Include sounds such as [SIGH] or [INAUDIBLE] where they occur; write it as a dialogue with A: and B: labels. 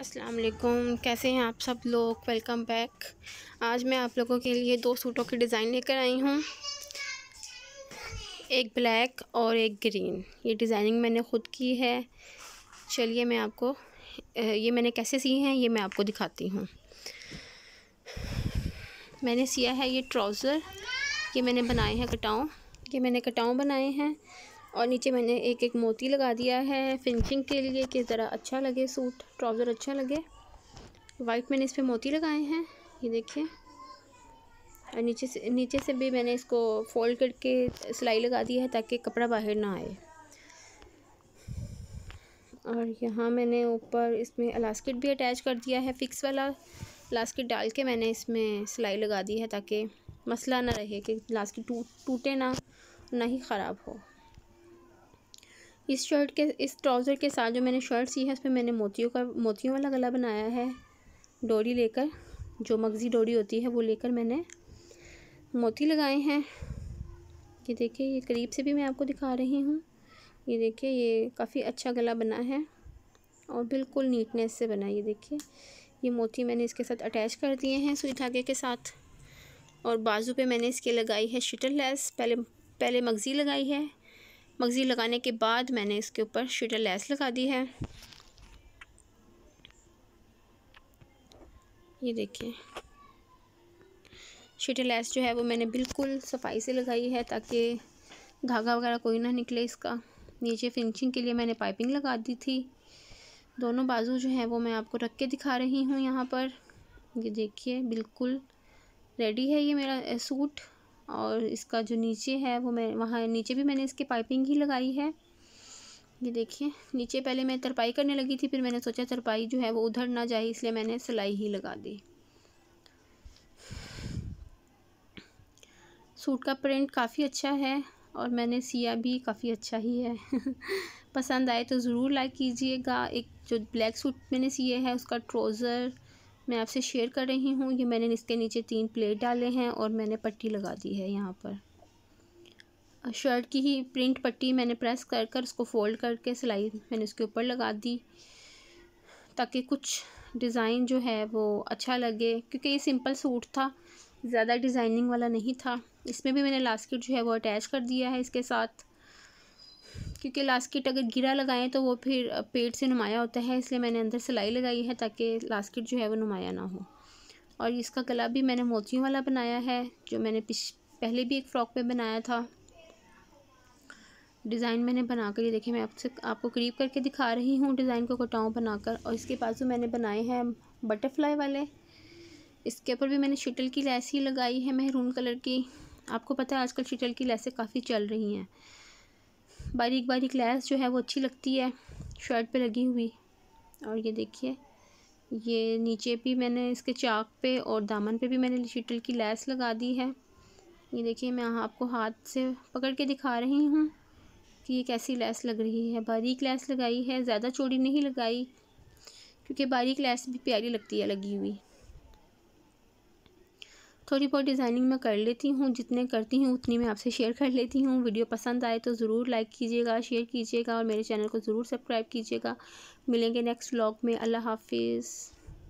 A: अस्सलाम वालेकुम कैसे हैं आप सब लोग वेलकम बैक आज मैं आप लोगों के लिए दो सूटों के डिज़ाइन लेकर आई हूँ एक ब्लैक और एक ग्रीन ये डिज़ाइनिंग मैंने ख़ुद की है चलिए मैं आपको ये मैंने कैसे सी हैं ये मैं आपको दिखाती हूँ मैंने सिया है ये ट्राउज़र ये मैंने बनाए हैं कटाऊँ ये मैंने कटाऊँ बनाए हैं और नीचे मैंने एक एक मोती लगा दिया है फिनिशिंग के लिए कि ज़रा अच्छा लगे सूट ट्राउज़र अच्छा लगे वाइट मैंने इस पर मोती लगाए हैं ये देखिए और नीचे से नीचे से भी मैंने इसको फोल्ड करके सिलाई लगा दी है ताकि कपड़ा बाहर ना आए और यहाँ मैंने ऊपर इसमें अलास्किट भी अटैच कर दिया है फिक्स वाला लास्किट डाल के मैंने इसमें सिलाई लगा दी है ताकि मसला ना रहे कि लास्किट टूट टूटे ना ना ही ख़राब हो इस शर्ट के इस ट्राउज़र के साथ जो मैंने शर्ट सी है उस पर मैंने मोतियों का मोतियों वाला गला बनाया है डोरी लेकर जो मगज़ी डोरी होती है वो लेकर मैंने मोती लगाए हैं ये देखिए ये करीब से भी मैं आपको दिखा रही हूँ ये देखिए ये काफ़ी अच्छा गला बना है और बिल्कुल नीटनेस से बना ये देखिए ये मोती मैंने इसके साथ अटैच कर दिए हैं सुई धागे के साथ और बाजू पे मैंने इसके लगाई है शटल लेस पहले पहले मगज़ी लगाई है मगज़ी लगाने के बाद मैंने इसके ऊपर शीटर लेस लगा दी है ये देखिए शीटर लेस जो है वो मैंने बिल्कुल सफाई से लगाई है ताकि धागा वगैरह कोई ना निकले इसका नीचे फिनिशिंग के लिए मैंने पाइपिंग लगा दी थी दोनों बाजू जो हैं वो मैं आपको रख के दिखा रही हूँ यहाँ पर ये देखिए बिल्कुल रेडी है ये मेरा सूट और इसका जो नीचे है वो मैं वहाँ नीचे भी मैंने इसकी पाइपिंग ही लगाई है ये देखिए नीचे पहले मैं तरपाई करने लगी थी फिर मैंने सोचा तरपाई जो है वो उधर ना जाए इसलिए मैंने सिलाई ही लगा दी सूट का प्रिंट काफ़ी अच्छा है और मैंने सिया भी काफ़ी अच्छा ही है [LAUGHS] पसंद आए तो ज़रूर लाइक कीजिएगा एक जो ब्लैक सूट मैंने सिए है उसका ट्रोज़र मैं आपसे शेयर कर रही हूँ ये मैंने इसके नीचे तीन प्लेट डाले हैं और मैंने पट्टी लगा दी है यहाँ पर शर्ट की ही प्रिंट पट्टी मैंने प्रेस कर कर उसको फोल्ड करके सिलाई मैंने उसके ऊपर लगा दी ताकि कुछ डिज़ाइन जो है वो अच्छा लगे क्योंकि ये सिंपल सूट था ज़्यादा डिज़ाइनिंग वाला नहीं था इसमें भी मैंने लास्ट जो है वो अटैच कर दिया है इसके साथ क्योंकि लास्किट अगर गिरा लगाएं तो वो फिर पेट से नुमाया होता है इसलिए मैंने अंदर सिलाई लगाई है ताकि लास्किट जो है वो नुमाया ना हो और इसका गला भी मैंने मोतियों वाला बनाया है जो मैंने पिछ पहले भी एक फ़्रॉक पे बनाया था डिज़ाइन मैंने बना कर ये देखिए मैं आपसे आपको करीब करके दिखा रही हूँ डिज़ाइन को कटाऊँ बनाकर और इसके जो मैंने बनाए हैं बटरफ्लाई वाले इसके ऊपर भी मैंने शिटल की लैस ही लगाई है महरून कलर की आपको पता है आजकल शिटल की लैसें काफ़ी चल रही हैं बारीक बारीक लैस जो है वो अच्छी लगती है शर्ट पे लगी हुई और ये देखिए ये नीचे भी मैंने इसके चाक पे और दामन पे भी मैंने शीटल की लैस लगा दी है ये देखिए मैं आपको हाथ से पकड़ के दिखा रही हूँ कि ये कैसी लैस लग रही है बारीक लैस लगाई है ज़्यादा चौड़ी नहीं लगाई क्योंकि बारीक लैस भी प्यारी लगती है लगी हुई थोड़ी बहुत डिज़ाइनिंग मैं कर लेती हूँ जितने करती हूँ उतनी मैं आपसे शेयर कर लेती हूँ वीडियो पसंद आए तो ज़रूर लाइक कीजिएगा शेयर कीजिएगा और मेरे चैनल को ज़रूर सब्सक्राइब कीजिएगा मिलेंगे नेक्स्ट व्लॉग में अल्लाह हाफिज़